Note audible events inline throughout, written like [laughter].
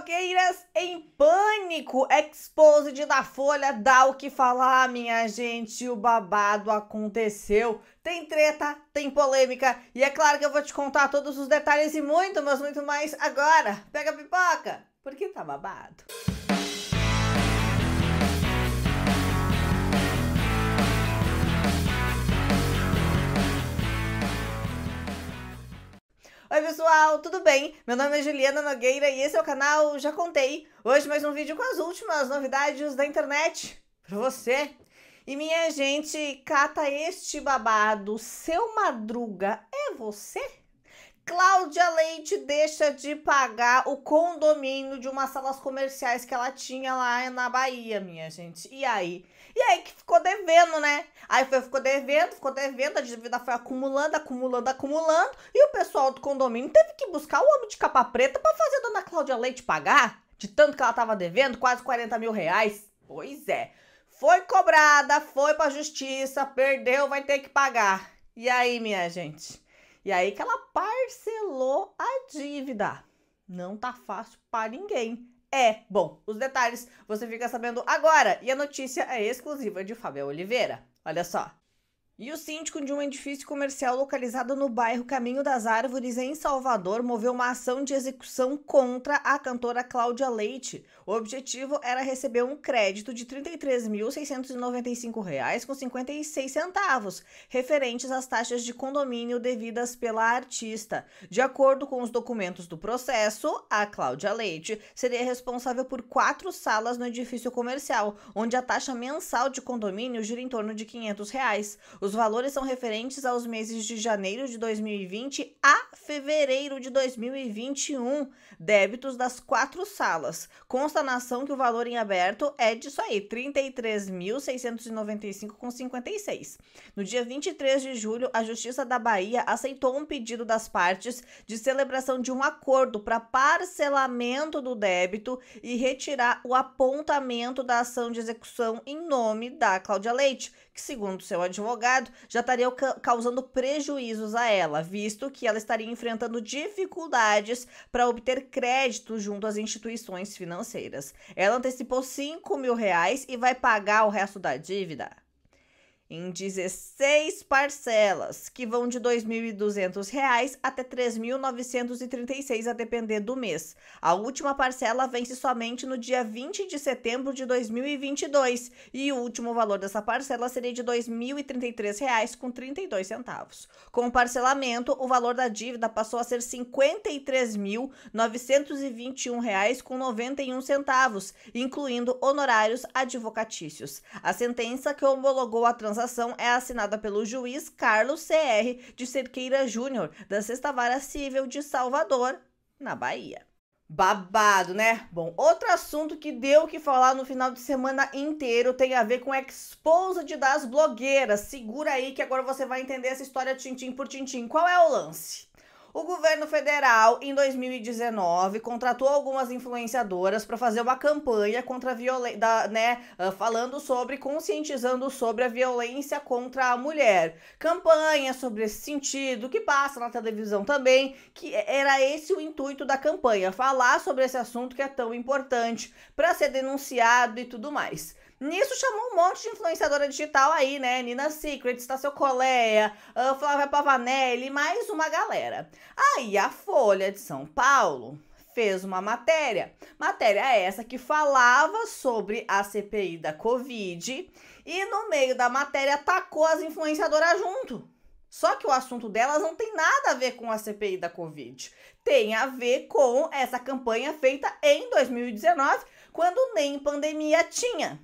Blogueiras em pânico, exposed da Folha dá o que falar, minha gente. O babado aconteceu. Tem treta, tem polêmica e é claro que eu vou te contar todos os detalhes e muito, mas muito mais agora. Pega a pipoca, porque tá babado. Oi pessoal, tudo bem? Meu nome é Juliana Nogueira e esse é o canal Já Contei. Hoje mais um vídeo com as últimas novidades da internet pra você. E minha gente, cata este babado, seu Madruga é você? Cláudia Leite deixa de pagar o condomínio de umas salas comerciais que ela tinha lá na Bahia, minha gente. E aí? E aí que ficou devendo, né? Aí foi, ficou devendo, ficou devendo, a dívida foi acumulando, acumulando, acumulando. E o pessoal do condomínio teve que buscar o homem de capa preta para fazer a dona Cláudia Leite pagar. De tanto que ela tava devendo, quase 40 mil reais. Pois é. Foi cobrada, foi pra justiça, perdeu, vai ter que pagar. E aí, minha gente? E aí que ela parcelou a dívida. Não tá fácil para ninguém é bom. Os detalhes você fica sabendo agora e a notícia é exclusiva de Fabio Oliveira. Olha só. E o síndico de um edifício comercial localizado no bairro Caminho das Árvores, em Salvador, moveu uma ação de execução contra a cantora Cláudia Leite. O objetivo era receber um crédito de R$ 33.695,56, referentes às taxas de condomínio devidas pela artista. De acordo com os documentos do processo, a Cláudia Leite seria responsável por quatro salas no edifício comercial, onde a taxa mensal de condomínio gira em torno de R$ 500. Reais. Os os valores são referentes aos meses de janeiro de 2020 a fevereiro de 2021, débitos das quatro salas. Consta na ação que o valor em aberto é disso aí, R$ 33.695,56. No dia 23 de julho, a Justiça da Bahia aceitou um pedido das partes de celebração de um acordo para parcelamento do débito e retirar o apontamento da ação de execução em nome da Cláudia Leite, que, segundo seu advogado, advogado já estaria ca causando prejuízos a ela, visto que ela estaria enfrentando dificuldades para obter crédito junto às instituições financeiras. Ela antecipou 5 mil reais e vai pagar o resto da dívida em 16 parcelas, que vão de R$ 2.200 até R$ 3.936, a depender do mês. A última parcela vence somente no dia 20 de setembro de 2022 e o último valor dessa parcela seria de R$ 2.033,32. com centavos. Com o parcelamento, o valor da dívida passou a ser R$ 53.921,91, com centavos, incluindo honorários advocatícios. A sentença que homologou a transação transação é assinada pelo juiz Carlos C.R. de Cerqueira Júnior, da Sexta Vara Civil de Salvador, na Bahia. Babado, né? Bom, outro assunto que deu o que falar no final de semana inteiro tem a ver com de das blogueiras. Segura aí que agora você vai entender essa história tintim por tintim. Qual é o lance? O governo federal, em 2019, contratou algumas influenciadoras para fazer uma campanha contra a violência, né, ah, falando sobre, conscientizando sobre a violência contra a mulher. Campanha sobre esse sentido, que passa na televisão também, que era esse o intuito da campanha, falar sobre esse assunto que é tão importante para ser denunciado e tudo mais. Nisso chamou um monte de influenciadora digital aí, né? Nina Secret, Stacio Coleia, ah, Flávia Pavanelli, mais uma galera. Aí a Folha de São Paulo fez uma matéria. Matéria essa que falava sobre a CPI da Covid e no meio da matéria atacou as influenciadoras junto. Só que o assunto delas não tem nada a ver com a CPI da Covid. Tem a ver com essa campanha feita em 2019, quando nem pandemia tinha.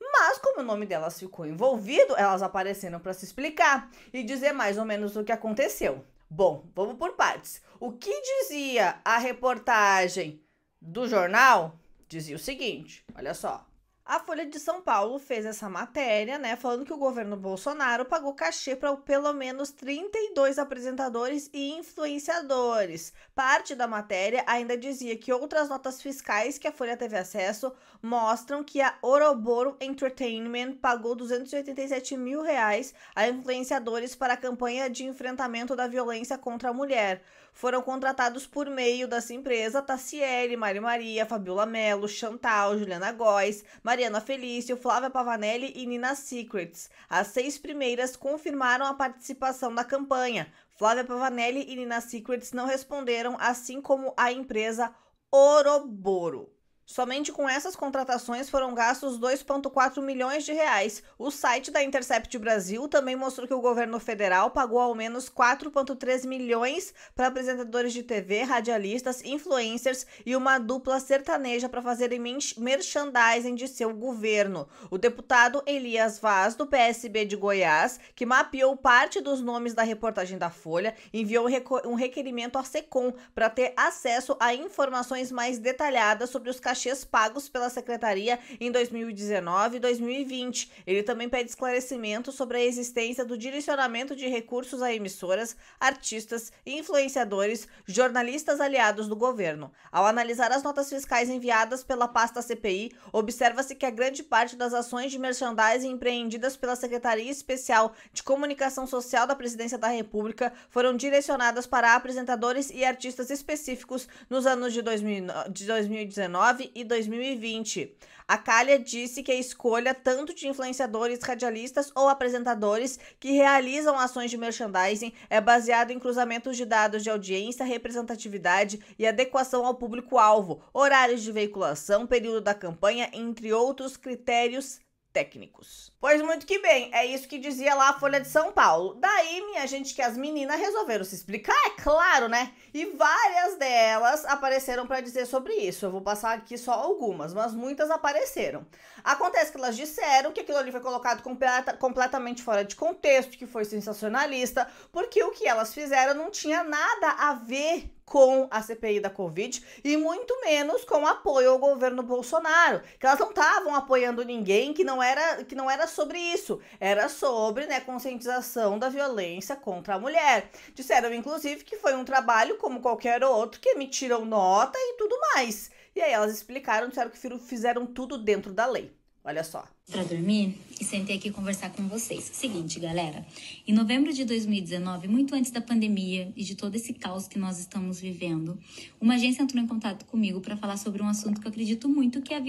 Mas, como o nome delas ficou envolvido, elas apareceram para se explicar e dizer mais ou menos o que aconteceu. Bom, vamos por partes. O que dizia a reportagem do jornal? Dizia o seguinte: olha só. A Folha de São Paulo fez essa matéria, né, falando que o governo Bolsonaro pagou cachê para pelo menos 32 apresentadores e influenciadores. Parte da matéria ainda dizia que outras notas fiscais que a Folha teve acesso mostram que a Ouroboro Entertainment pagou 287 mil reais a influenciadores para a campanha de enfrentamento da violência contra a mulher foram contratados por meio dessa empresa Tassiele, Mari Maria, Fabiola Melo, Chantal, Juliana Góes, Mariana Felício, Flávia Pavanelli e Nina Secrets. As seis primeiras confirmaram a participação na campanha. Flávia Pavanelli e Nina Secrets não responderam, assim como a empresa Oroboro. Somente com essas contratações foram gastos 2,4 milhões de reais. O site da Intercept Brasil também mostrou que o governo federal pagou ao menos 4,3 milhões para apresentadores de TV, radialistas, influencers e uma dupla sertaneja para fazerem merchandising de seu governo. O deputado Elias Vaz, do PSB de Goiás, que mapeou parte dos nomes da reportagem da Folha, enviou um requerimento à SECOM para ter acesso a informações mais detalhadas sobre os caixas cachês pagos pela secretaria em 2019 e 2020. Ele também pede esclarecimento sobre a existência do direcionamento de recursos a emissoras, artistas, influenciadores, jornalistas aliados do governo. Ao analisar as notas fiscais enviadas pela pasta CPI, observa-se que a grande parte das ações de merchandising empreendidas pela Secretaria Especial de Comunicação Social da Presidência da República foram direcionadas para apresentadores e artistas específicos nos anos de 2019 e 2020. A Calha disse que a escolha tanto de influenciadores, radialistas ou apresentadores que realizam ações de merchandising é baseado em cruzamentos de dados de audiência, representatividade e adequação ao público-alvo, horários de veiculação, período da campanha, entre outros critérios técnicos. Pois muito que bem, é isso que dizia lá a Folha de São Paulo. Daí, minha gente, que as meninas resolveram se explicar, é claro, né? E várias delas apareceram para dizer sobre isso. Eu vou passar aqui só algumas, mas muitas apareceram. Acontece que elas disseram que aquilo ali foi colocado completa, completamente fora de contexto, que foi sensacionalista, porque o que elas fizeram não tinha nada a ver com a CPI da Covid e muito menos com apoio ao governo Bolsonaro, que elas não estavam apoiando ninguém, que não era que não era sobre isso, era sobre, né, conscientização da violência contra a mulher. Disseram inclusive que foi um trabalho como qualquer outro, que emitiram nota e tudo mais. E aí elas explicaram, disseram que fizeram tudo dentro da lei. Olha só. Para dormir e sentei aqui conversar com vocês. Seguinte, galera, em novembro de 2019, muito antes da pandemia e de todo esse caos que nós estamos vivendo, uma agência entrou em contato comigo para falar sobre um assunto que eu acredito muito que é a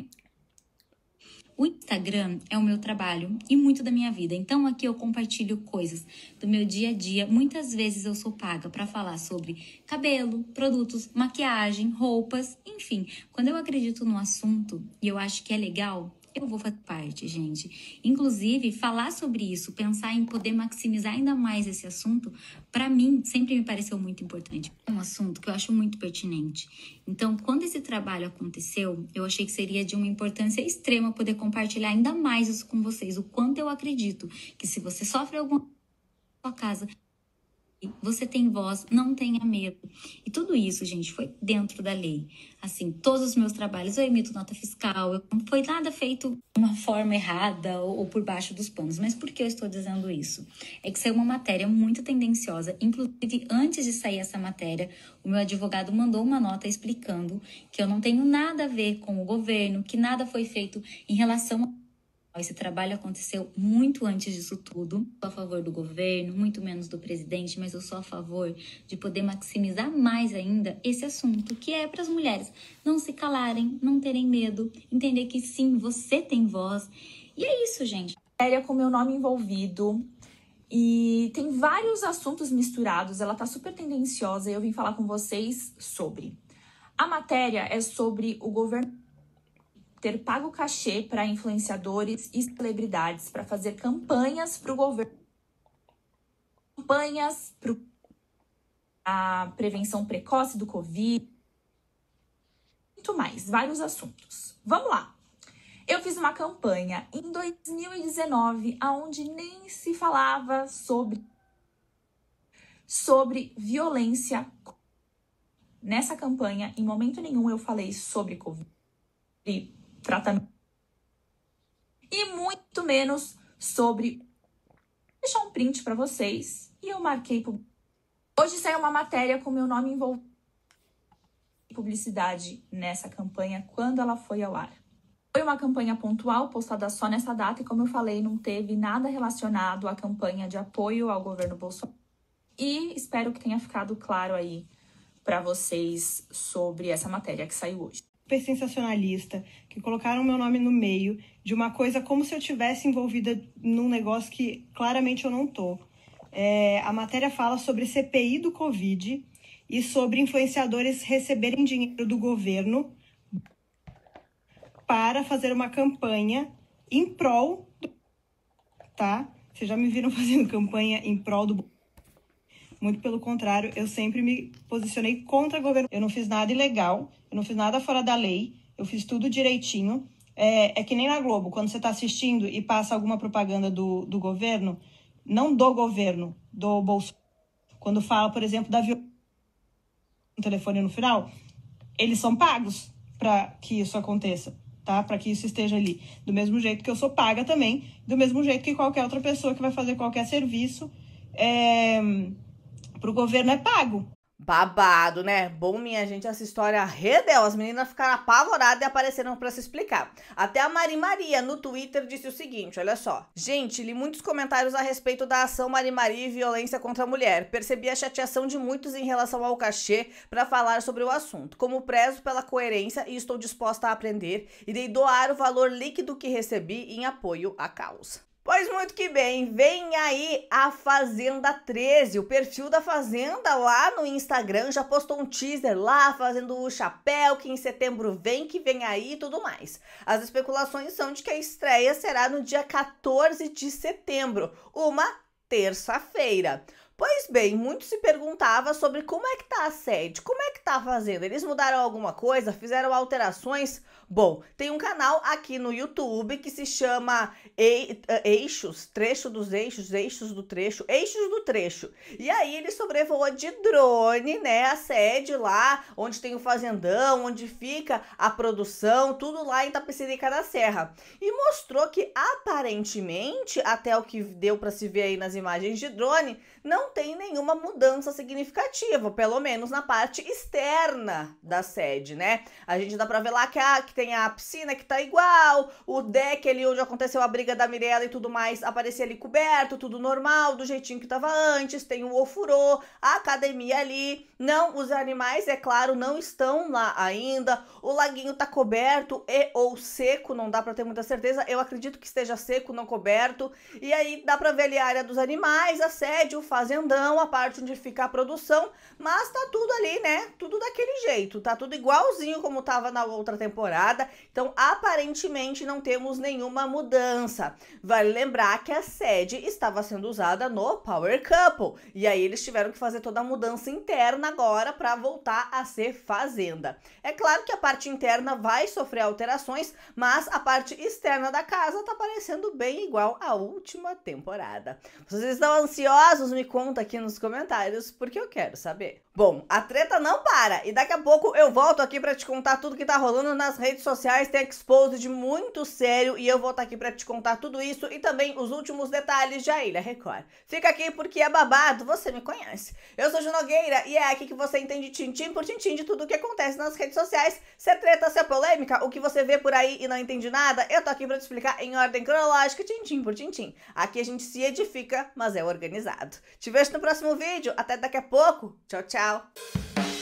o Instagram é o meu trabalho e muito da minha vida. Então aqui eu compartilho coisas do meu dia a dia. Muitas vezes eu sou paga para falar sobre cabelo, produtos, maquiagem, roupas, enfim. Quando eu acredito no assunto e eu acho que é legal, eu vou fazer parte, gente. Inclusive, falar sobre isso, pensar em poder maximizar ainda mais esse assunto, para mim sempre me pareceu muito importante. É um assunto que eu acho muito pertinente. Então, quando esse trabalho aconteceu, eu achei que seria de uma importância extrema poder compartilhar ainda mais isso com vocês, o quanto eu acredito que se você sofre alguma sua casa, você tem voz, não tenha medo. E tudo isso, gente, foi dentro da lei. Assim, todos os meus trabalhos eu emito nota fiscal, eu, não foi nada feito de uma forma errada ou, ou, por baixo dos panos. Mas por que eu estou dizendo isso? É que saiu uma matéria muito tendenciosa. Inclusive, antes de sair essa matéria, o meu advogado mandou uma nota explicando que eu não tenho nada a ver com o governo, que nada foi feito em relação esse trabalho aconteceu muito antes disso tudo. Sou a favor do governo, muito menos do presidente, mas eu sou a favor de poder maximizar mais ainda esse assunto, que é para as mulheres não se calarem, não terem medo, entender que sim, você tem voz. E é isso, gente. Séria com meu nome envolvido. E tem vários assuntos misturados, ela tá super tendenciosa e eu vim falar com vocês sobre. A matéria é sobre o governo ter pago cachê para influenciadores e celebridades para fazer campanhas para o governo. Campanhas para a prevenção precoce do Covid. Muito mais, vários assuntos. Vamos lá. Eu fiz uma campanha em 2019 aonde nem se falava sobre sobre violência. Nessa campanha, em momento nenhum eu falei sobre Covid, tratamento e muito menos sobre. Vou deixar um print para vocês e eu marquei. Hoje saiu uma matéria com meu nome envolvido publicidade nessa campanha quando ela foi ao ar. Foi uma campanha pontual, postada só nessa data, e como eu falei, não teve nada relacionado à campanha de apoio ao governo Bolsonaro. E espero que tenha ficado claro aí para vocês sobre essa matéria que saiu hoje super sensacionalista, que colocaram meu nome no meio de uma coisa como se eu tivesse envolvida num negócio que claramente eu não tô. É, a matéria fala sobre CPI do Covid e sobre influenciadores receberem dinheiro do governo para fazer uma campanha em prol do... tá? Vocês já me viram [laughs] fazendo campanha em prol do muito pelo contrário, eu sempre me posicionei contra o governo. Eu não fiz nada ilegal, eu não fiz nada fora da lei, eu fiz tudo direitinho. É, é que nem na Globo, quando você está assistindo e passa alguma propaganda do, do governo, não do governo, do Bolsonaro. Quando fala, por exemplo, da violência, um telefone no final, eles são pagos para que isso aconteça, tá? Para que isso esteja ali. Do mesmo jeito que eu sou paga também, do mesmo jeito que qualquer outra pessoa que vai fazer qualquer serviço. É pro governo é pago. Babado, né? Bom, minha gente, essa história redeu. As meninas ficaram apavoradas e apareceram para se explicar. Até a Mari Maria no Twitter disse o seguinte: olha só. Gente, li muitos comentários a respeito da ação Mari Maria e violência contra a mulher. Percebi a chateação de muitos em relação ao cachê para falar sobre o assunto. Como prezo pela coerência e estou disposta a aprender, irei doar o valor líquido que recebi em apoio à causa. Pois muito que bem, vem aí a Fazenda 13. O perfil da Fazenda lá no Instagram já postou um teaser lá fazendo o chapéu que em setembro vem, que vem aí e tudo mais. As especulações são de que a estreia será no dia 14 de setembro, uma terça-feira. Pois bem, muito se perguntava sobre como é que tá a sede, como é que tá fazendo. Eles mudaram alguma coisa, fizeram alterações? Bom, tem um canal aqui no YouTube que se chama eh, Eixos, Trecho dos Eixos, Eixos do Trecho, Eixos do Trecho. E aí ele sobrevoa de drone, né, a sede lá, onde tem o fazendão, onde fica a produção, tudo lá em Tapecerica da Serra. E mostrou que aparentemente, até o que deu para se ver aí nas imagens de drone, não não tem nenhuma mudança significativa, pelo menos na parte externa da sede, né? A gente dá pra ver lá que, ah, que tem a piscina que tá igual, o deck ali onde aconteceu a briga da Mirella e tudo mais aparecia ali coberto, tudo normal, do jeitinho que tava antes, tem o ofurô, a academia ali. Não, os animais, é claro, não estão lá ainda. O laguinho tá coberto e ou seco, não dá pra ter muita certeza. Eu acredito que esteja seco, não coberto. E aí dá pra ver ali a área dos animais, a sede o fazendo grandão a parte onde fica a produção, mas tá tudo ali, né? Tudo daquele jeito, tá tudo igualzinho como tava na outra temporada. Então, aparentemente não temos nenhuma mudança. Vale lembrar que a sede estava sendo usada no Power Couple, e aí eles tiveram que fazer toda a mudança interna agora para voltar a ser fazenda. É claro que a parte interna vai sofrer alterações, mas a parte externa da casa tá parecendo bem igual à última temporada. Vocês estão ansiosos? Me conta aqui nos comentários, porque eu quero saber. Bom, a treta não para e daqui a pouco eu volto aqui para te contar tudo que tá rolando nas redes sociais, tem exposed muito sério e eu vou estar tá aqui para te contar tudo isso e também os últimos detalhes da Ilha Record. Fica aqui porque é babado, você me conhece. Eu sou Ju Nogueira e é aqui que você entende tintim por tintim de tudo o que acontece nas redes sociais. Se é treta, se é polêmica, o que você vê por aí e não entende nada, eu tô aqui para te explicar em ordem cronológica, tintim por tintim. Aqui a gente se edifica, mas é organizado. Te te vejo no próximo vídeo. Até daqui a pouco. Tchau, tchau.